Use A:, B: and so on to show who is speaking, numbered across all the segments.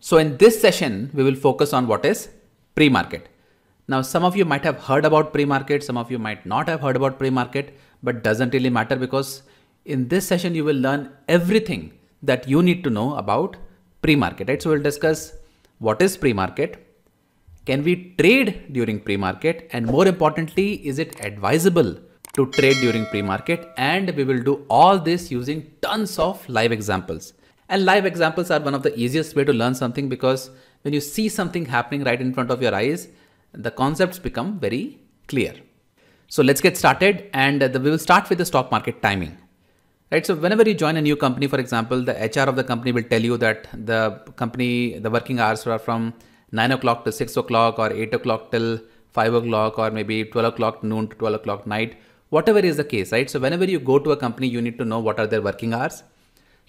A: So in this session, we will focus on what is pre-market. Now, some of you might have heard about pre-market, some of you might not have heard about pre-market, but doesn't really matter because in this session, you will learn everything that you need to know about pre-market, right? So we'll discuss what is pre-market, can we trade during pre-market? And more importantly, is it advisable to trade during pre-market? And we will do all this using tons of live examples. And live examples are one of the easiest way to learn something because when you see something happening right in front of your eyes, the concepts become very clear. So let's get started and we will start with the stock market timing. Right, so whenever you join a new company, for example, the HR of the company will tell you that the company, the working hours are from 9 o'clock to 6 o'clock or 8 o'clock till 5 o'clock or maybe 12 o'clock noon to 12 o'clock night, whatever is the case, right? So whenever you go to a company, you need to know what are their working hours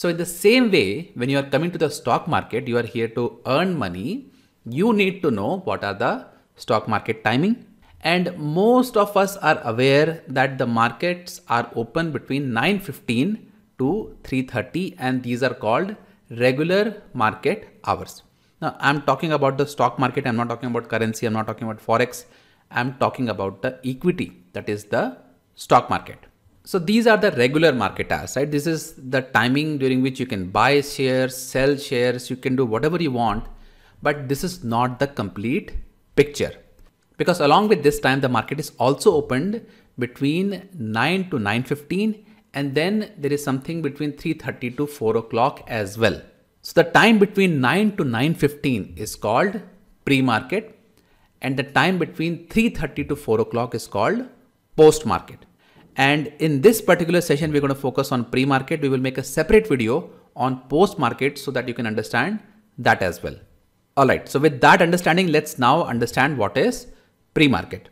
A: so in the same way, when you are coming to the stock market, you are here to earn money. You need to know what are the stock market timing. And most of us are aware that the markets are open between 9.15 to 3.30 and these are called regular market hours. Now I'm talking about the stock market. I'm not talking about currency. I'm not talking about Forex. I'm talking about the equity that is the stock market. So these are the regular market hours, right? This is the timing during which you can buy shares, sell shares, you can do whatever you want, but this is not the complete picture. Because along with this time, the market is also opened between 9 to 9.15 and then there is something between 3.30 to 4 o'clock as well. So the time between 9 to 9.15 is called pre-market and the time between 3.30 to 4 o'clock is called post-market. And in this particular session, we're going to focus on pre-market. We will make a separate video on post-market so that you can understand that as well. All right. So with that understanding, let's now understand what is pre-market.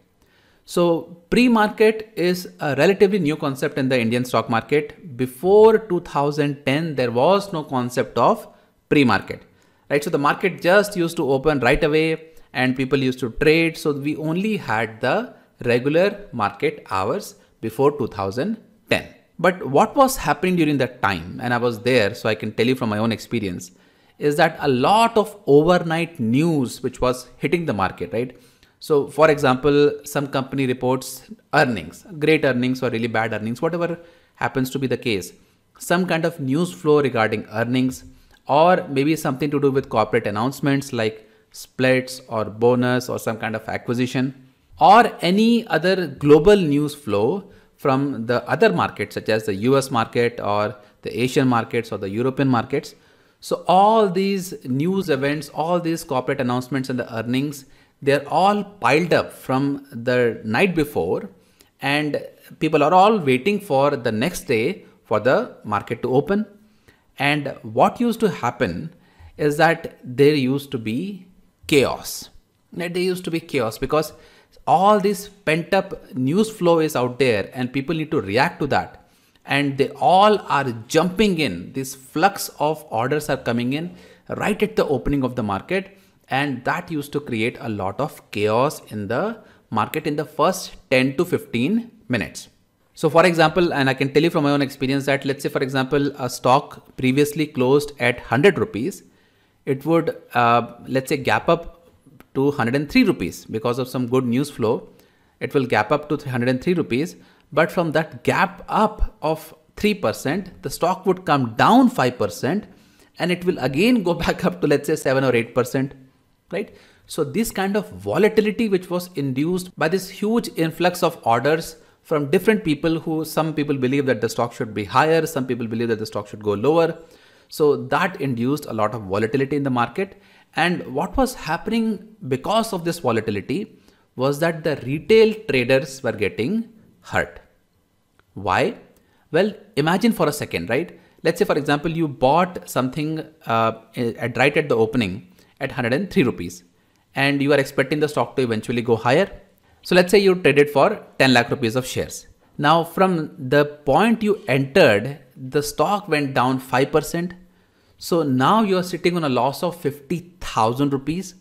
A: So pre-market is a relatively new concept in the Indian stock market. Before 2010, there was no concept of pre-market, right? So the market just used to open right away and people used to trade. So we only had the regular market hours before 2010. But what was happening during that time, and I was there, so I can tell you from my own experience, is that a lot of overnight news which was hitting the market, right? So, for example, some company reports earnings, great earnings or really bad earnings, whatever happens to be the case, some kind of news flow regarding earnings, or maybe something to do with corporate announcements like splits or bonus or some kind of acquisition or any other global news flow from the other markets such as the US market or the Asian markets or the European markets. So all these news events, all these corporate announcements and the earnings, they're all piled up from the night before and people are all waiting for the next day for the market to open. And what used to happen is that there used to be chaos. There used to be chaos because all this pent up news flow is out there and people need to react to that and they all are jumping in this flux of orders are coming in right at the opening of the market and that used to create a lot of chaos in the market in the first 10 to 15 minutes so for example and i can tell you from my own experience that let's say for example a stock previously closed at 100 rupees it would uh, let's say gap up to 103 rupees because of some good news flow. It will gap up to 103 rupees. But from that gap up of 3%, the stock would come down 5% and it will again go back up to let's say 7 or 8%, right? So this kind of volatility which was induced by this huge influx of orders from different people who some people believe that the stock should be higher, some people believe that the stock should go lower. So that induced a lot of volatility in the market and what was happening because of this volatility was that the retail traders were getting hurt. Why? Well, imagine for a second, right? Let's say, for example, you bought something uh, at right at the opening at 103 rupees and you are expecting the stock to eventually go higher. So let's say you traded for 10 lakh rupees of shares. Now, from the point you entered, the stock went down 5%, so now you are sitting on a loss of 50,000 rupees.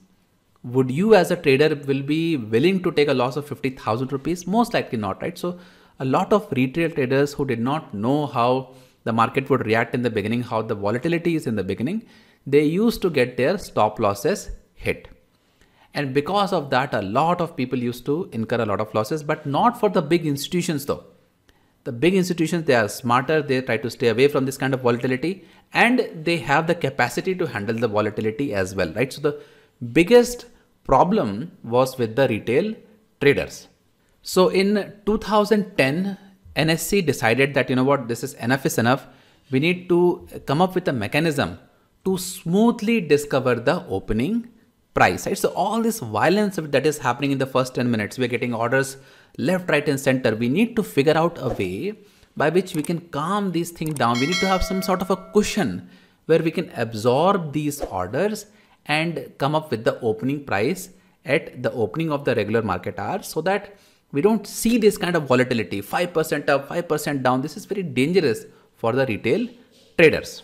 A: Would you as a trader will be willing to take a loss of 50,000 rupees? Most likely not, right? So a lot of retail traders who did not know how the market would react in the beginning, how the volatility is in the beginning, they used to get their stop losses hit. And because of that, a lot of people used to incur a lot of losses, but not for the big institutions though the big institutions they are smarter they try to stay away from this kind of volatility and they have the capacity to handle the volatility as well, right? So the biggest problem was with the retail traders. So in 2010, NSC decided that, you know what, this is enough is enough. We need to come up with a mechanism to smoothly discover the opening price, right? So all this violence that is happening in the first 10 minutes, we're getting orders left, right, and center. We need to figure out a way by which we can calm these things down. We need to have some sort of a cushion where we can absorb these orders and come up with the opening price at the opening of the regular market hour so that we don't see this kind of volatility 5% up 5% down this is very dangerous for the retail traders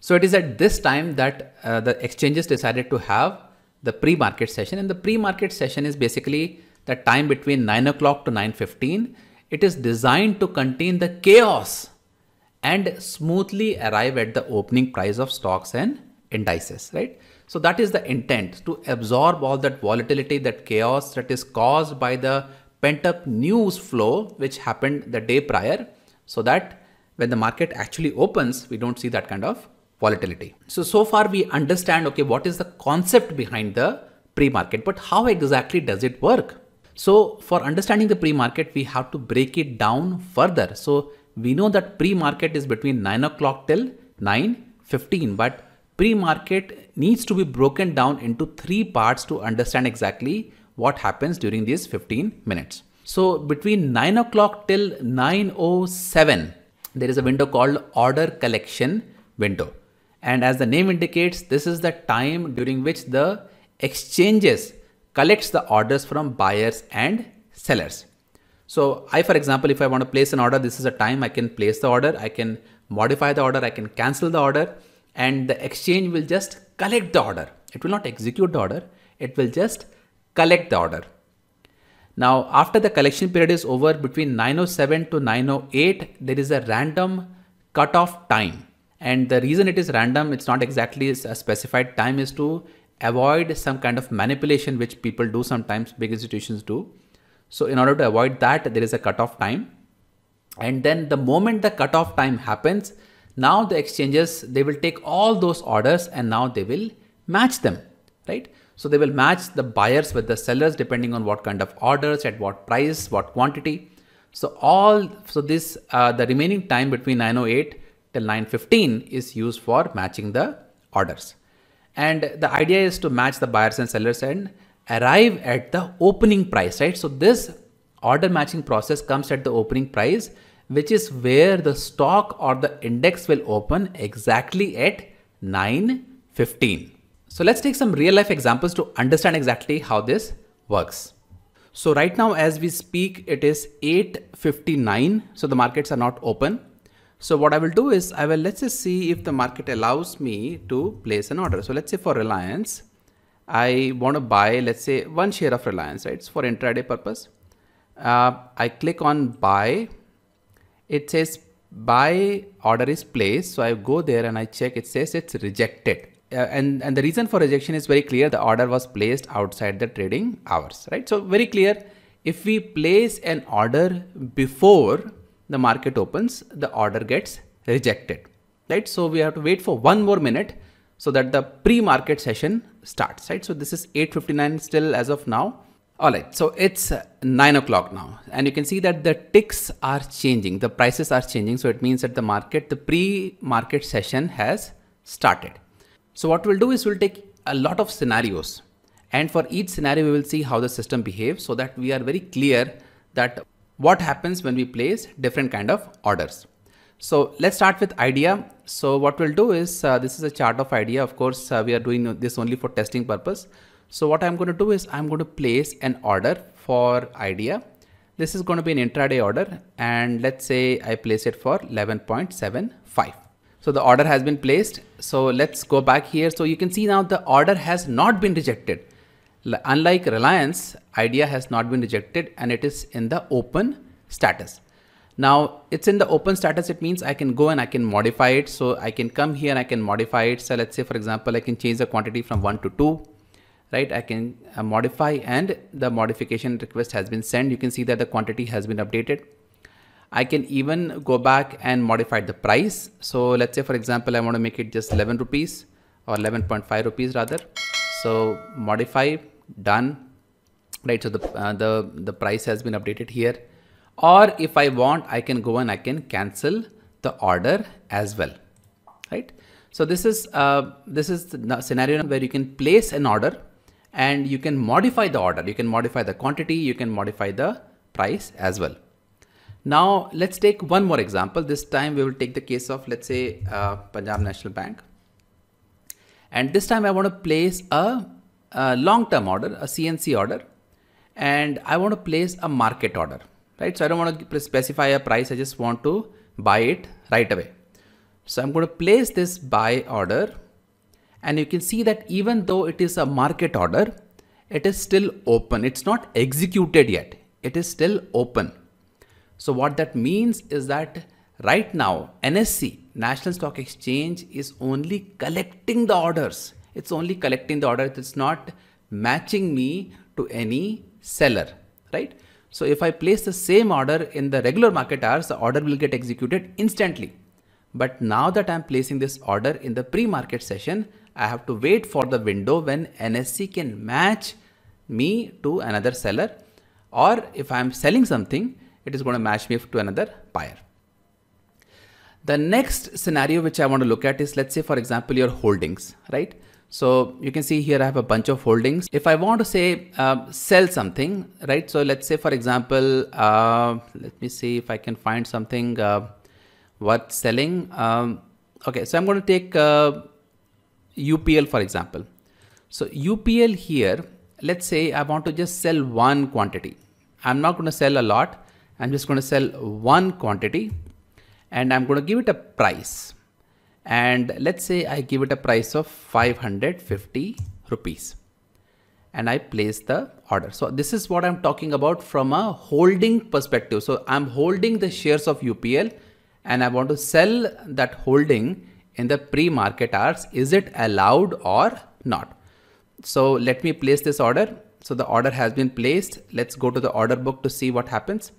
A: so it is at this time that uh, the exchanges decided to have the pre-market session and the pre-market session is basically the time between 9 o'clock to 9.15 it is designed to contain the chaos and smoothly arrive at the opening price of stocks and indices, right? So that is the intent to absorb all that volatility, that chaos that is caused by the pent up news flow which happened the day prior so that when the market actually opens, we don't see that kind of volatility. So, so far we understand, okay, what is the concept behind the pre-market, but how exactly does it work? So for understanding the pre-market, we have to break it down further. So we know that pre-market is between 9 o'clock till 9.15, but pre-market needs to be broken down into three parts to understand exactly what happens during these 15 minutes. So between 9 o'clock till 9.07, there is a window called order collection window. And as the name indicates, this is the time during which the exchanges collects the orders from buyers and sellers. So I, for example, if I want to place an order, this is a time I can place the order. I can modify the order. I can cancel the order and the exchange will just collect the order. It will not execute the order. It will just collect the order. Now, after the collection period is over between 907 to 908, there is a random cutoff time. And the reason it is random, it's not exactly a specified time is to avoid some kind of manipulation which people do sometimes, big institutions do. So in order to avoid that, there is a cutoff time. And then the moment the cutoff time happens, now the exchanges, they will take all those orders and now they will match them, right? So they will match the buyers with the sellers depending on what kind of orders, at what price, what quantity. So all, so this, uh, the remaining time between 908 till 915 is used for matching the orders and the idea is to match the buyers and sellers and arrive at the opening price right so this order matching process comes at the opening price which is where the stock or the index will open exactly at 9.15. So let's take some real life examples to understand exactly how this works. So right now as we speak, it is 8.59. So the markets are not open. So what I will do is I will let's just see if the market allows me to place an order. So let's say for Reliance, I want to buy let's say one share of Reliance, right? It's for intraday purpose. Uh, I click on buy. It says buy order is placed. So I go there and I check. It says it's rejected. Uh, and and the reason for rejection is very clear. The order was placed outside the trading hours, right? So very clear. If we place an order before the market opens, the order gets rejected, right? So we have to wait for one more minute so that the pre-market session starts, right? So this is 8.59 still as of now. All right, so it's nine o'clock now, and you can see that the ticks are changing, the prices are changing. So it means that the market, the pre-market session has started. So what we'll do is we'll take a lot of scenarios and for each scenario, we will see how the system behaves so that we are very clear that what happens when we place different kind of orders. So let's start with idea. So what we'll do is, uh, this is a chart of idea. Of course, uh, we are doing this only for testing purpose. So what I'm going to do is I'm going to place an order for idea. This is going to be an intraday order. And let's say I place it for 11.75. So the order has been placed. So let's go back here. So you can see now the order has not been rejected unlike Reliance, Idea has not been rejected and it is in the open status. Now it's in the open status. It means I can go and I can modify it. So I can come here and I can modify it. So let's say for example, I can change the quantity from one to two, right? I can uh, modify and the modification request has been sent. You can see that the quantity has been updated. I can even go back and modify the price. So let's say for example, I want to make it just 11 rupees or 11.5 rupees rather. So modify done right so the uh, the the price has been updated here or if i want i can go and i can cancel the order as well right so this is uh, this is the scenario where you can place an order and you can modify the order you can modify the quantity you can modify the price as well now let's take one more example this time we will take the case of let's say uh, punjab national bank and this time i want to place a a long-term order, a CNC order, and I want to place a market order, right? So I don't want to specify a price. I just want to buy it right away. So I'm going to place this buy order and you can see that even though it is a market order, it is still open. It's not executed yet. It is still open. So what that means is that right now NSC, National Stock Exchange is only collecting the orders. It's only collecting the order. It's not matching me to any seller, right? So if I place the same order in the regular market hours, the order will get executed instantly. But now that I'm placing this order in the pre-market session, I have to wait for the window when NSC can match me to another seller or if I'm selling something, it is going to match me to another buyer. The next scenario which I want to look at is let's say for example your holdings, right? So you can see here I have a bunch of holdings. If I want to say uh, sell something, right? So let's say for example, uh, let me see if I can find something uh, worth selling. Um, okay, so I'm going to take UPL uh, for example. So UPL here, let's say I want to just sell one quantity. I'm not going to sell a lot. I'm just going to sell one quantity and I'm going to give it a price and let's say I give it a price of 550 rupees and I place the order. So this is what I'm talking about from a holding perspective. So I'm holding the shares of UPL and I want to sell that holding in the pre-market hours. Is it allowed or not? So let me place this order. So the order has been placed. Let's go to the order book to see what happens.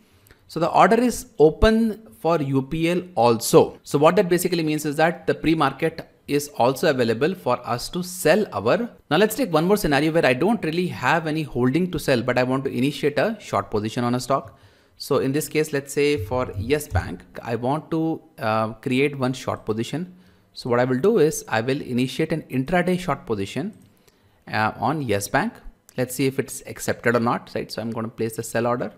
A: So the order is open for UPL also. So what that basically means is that the pre-market is also available for us to sell our. Now let's take one more scenario where I don't really have any holding to sell, but I want to initiate a short position on a stock. So in this case, let's say for Yes Bank, I want to uh, create one short position. So what I will do is I will initiate an intraday short position uh, on Yes Bank. Let's see if it's accepted or not, right? So I'm going to place the sell order.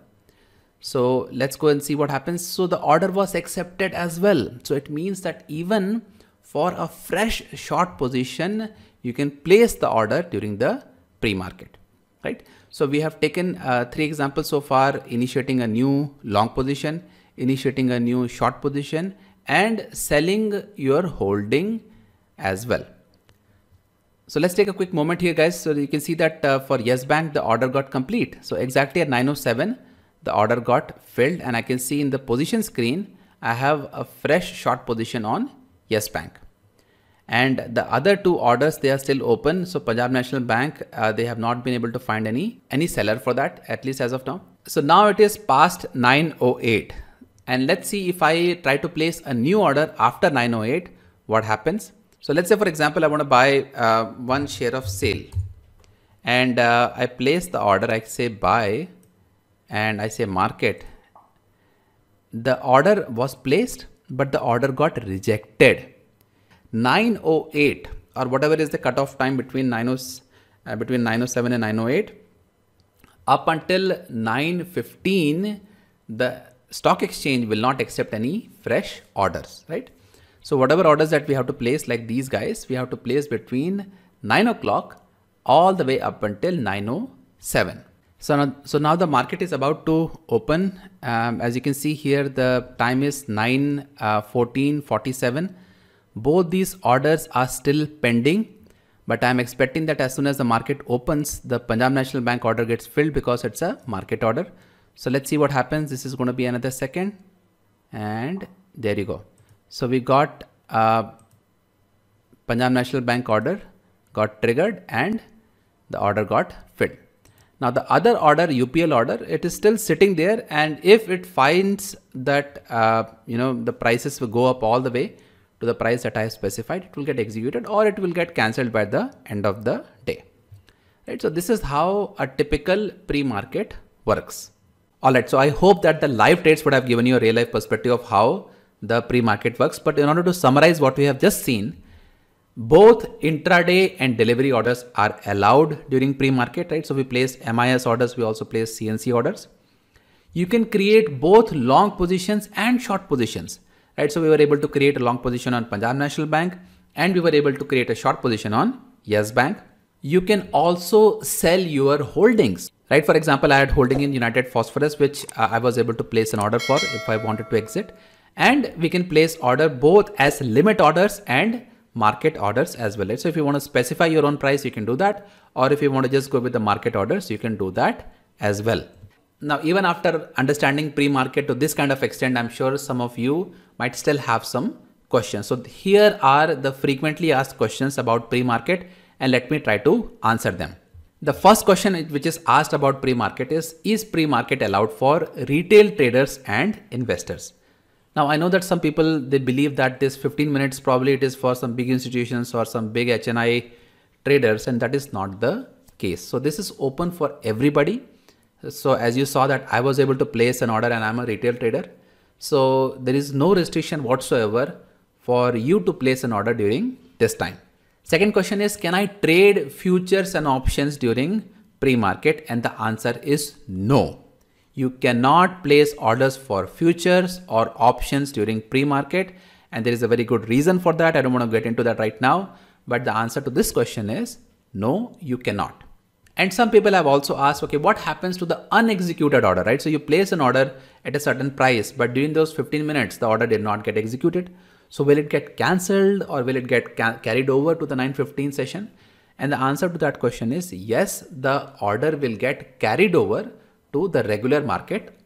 A: So let's go and see what happens. So the order was accepted as well. So it means that even for a fresh short position, you can place the order during the pre-market, right? So we have taken uh, three examples so far, initiating a new long position, initiating a new short position and selling your holding as well. So let's take a quick moment here guys. So you can see that uh, for Yes Bank, the order got complete. So exactly at 907, the order got filled and I can see in the position screen, I have a fresh short position on Yes Bank. And the other two orders, they are still open. So Punjab National Bank, uh, they have not been able to find any, any seller for that, at least as of now. So now it is past 908. And let's see if I try to place a new order after 908, what happens? So let's say, for example, I want to buy uh, one share of sale and uh, I place the order, I say buy and I say market, the order was placed, but the order got rejected. 908 or whatever is the cutoff time between 90, uh, between 907 and 908 up until 915 the stock exchange will not accept any fresh orders right so whatever orders that we have to place like these guys we have to place between 9 o'clock all the way up until 907 so now, so now the market is about to open. Um, as you can see here, the time is 9, uh, 14, 47. Both these orders are still pending, but I'm expecting that as soon as the market opens, the Punjab National Bank order gets filled because it's a market order. So let's see what happens. This is going to be another second and there you go. So we got uh, Punjab National Bank order got triggered and the order got now the other order, UPL order, it is still sitting there and if it finds that, uh, you know, the prices will go up all the way to the price that I have specified, it will get executed or it will get cancelled by the end of the day. Right. So this is how a typical pre-market works. All right. So I hope that the live trades would have given you a real life perspective of how the pre-market works. But in order to summarize what we have just seen, both intraday and delivery orders are allowed during pre-market, right? So we place MIS orders, we also place CNC orders. You can create both long positions and short positions, right? So we were able to create a long position on Punjab National Bank and we were able to create a short position on Yes Bank. You can also sell your holdings, right? For example, I had holding in United Phosphorus, which uh, I was able to place an order for if I wanted to exit. And we can place order both as limit orders and market orders as well. So if you want to specify your own price, you can do that. Or if you want to just go with the market orders, you can do that as well. Now, even after understanding pre-market to this kind of extent, I'm sure some of you might still have some questions. So here are the frequently asked questions about pre-market and let me try to answer them. The first question which is asked about pre-market is, is pre-market allowed for retail traders and investors? Now I know that some people they believe that this 15 minutes probably it is for some big institutions or some big HNI traders and that is not the case. So this is open for everybody. So as you saw that I was able to place an order and I'm a retail trader. So there is no restriction whatsoever for you to place an order during this time. Second question is can I trade futures and options during pre-market and the answer is no. You cannot place orders for futures or options during pre-market. And there is a very good reason for that. I don't want to get into that right now. But the answer to this question is no, you cannot. And some people have also asked, okay, what happens to the unexecuted order, right? So you place an order at a certain price, but during those 15 minutes, the order did not get executed. So will it get cancelled or will it get ca carried over to the 915 session? And the answer to that question is yes, the order will get carried over to the regular market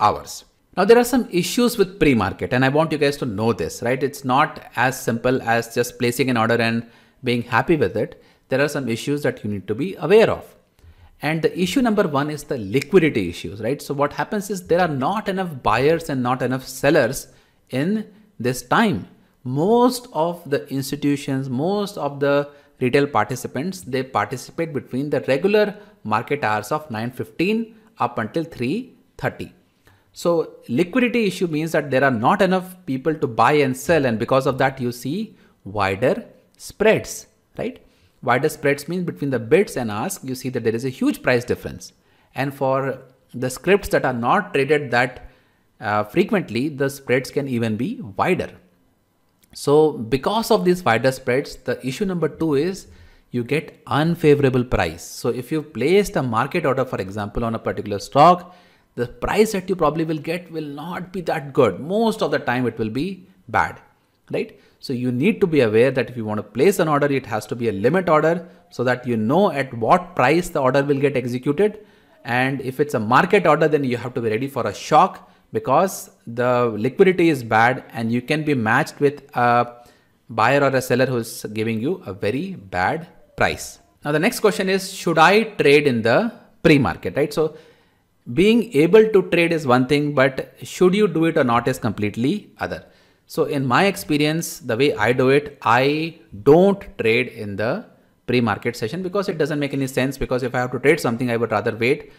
A: hours. Now there are some issues with pre-market and I want you guys to know this, right? It's not as simple as just placing an order and being happy with it. There are some issues that you need to be aware of. And the issue number one is the liquidity issues, right? So what happens is there are not enough buyers and not enough sellers in this time. Most of the institutions, most of the retail participants, they participate between the regular market hours of 9.15 up until 330. So liquidity issue means that there are not enough people to buy and sell and because of that you see wider spreads, right? Wider spreads means between the bids and ask, you see that there is a huge price difference. And for the scripts that are not traded that uh, frequently, the spreads can even be wider. So because of these wider spreads, the issue number two is you get unfavorable price. So if you placed a market order, for example, on a particular stock, the price that you probably will get will not be that good. Most of the time it will be bad, right? So you need to be aware that if you want to place an order, it has to be a limit order so that you know at what price the order will get executed. And if it's a market order, then you have to be ready for a shock because the liquidity is bad and you can be matched with a buyer or a seller who's giving you a very bad price. Now the next question is, should I trade in the pre-market, right? So being able to trade is one thing, but should you do it or not is completely other. So in my experience, the way I do it, I don't trade in the pre-market session because it doesn't make any sense because if I have to trade something, I would rather wait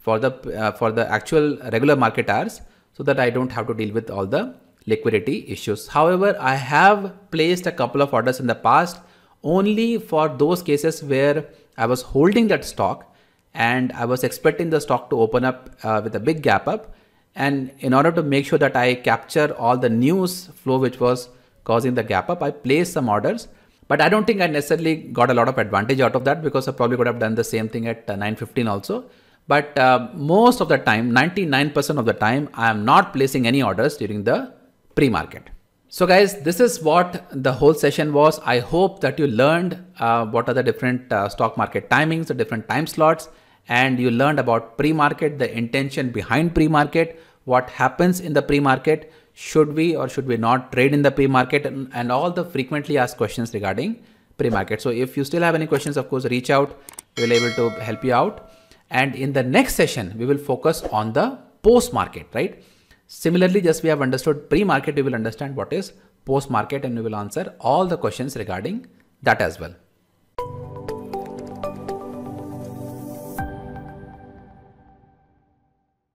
A: for the, uh, for the actual regular market hours so that I don't have to deal with all the liquidity issues. However, I have placed a couple of orders in the past only for those cases where I was holding that stock and I was expecting the stock to open up uh, with a big gap up. And in order to make sure that I capture all the news flow which was causing the gap up, I placed some orders. But I don't think I necessarily got a lot of advantage out of that because I probably could have done the same thing at uh, 9.15 also. But uh, most of the time, 99% of the time, I am not placing any orders during the pre-market. So guys, this is what the whole session was. I hope that you learned uh, what are the different uh, stock market timings, the different time slots, and you learned about pre-market, the intention behind pre-market, what happens in the pre-market, should we or should we not trade in the pre-market, and, and all the frequently asked questions regarding pre-market. So if you still have any questions, of course, reach out. We'll be able to help you out. And in the next session, we will focus on the post-market, right? Similarly, just we have understood pre-market, we will understand what is post-market and we will answer all the questions regarding that as well.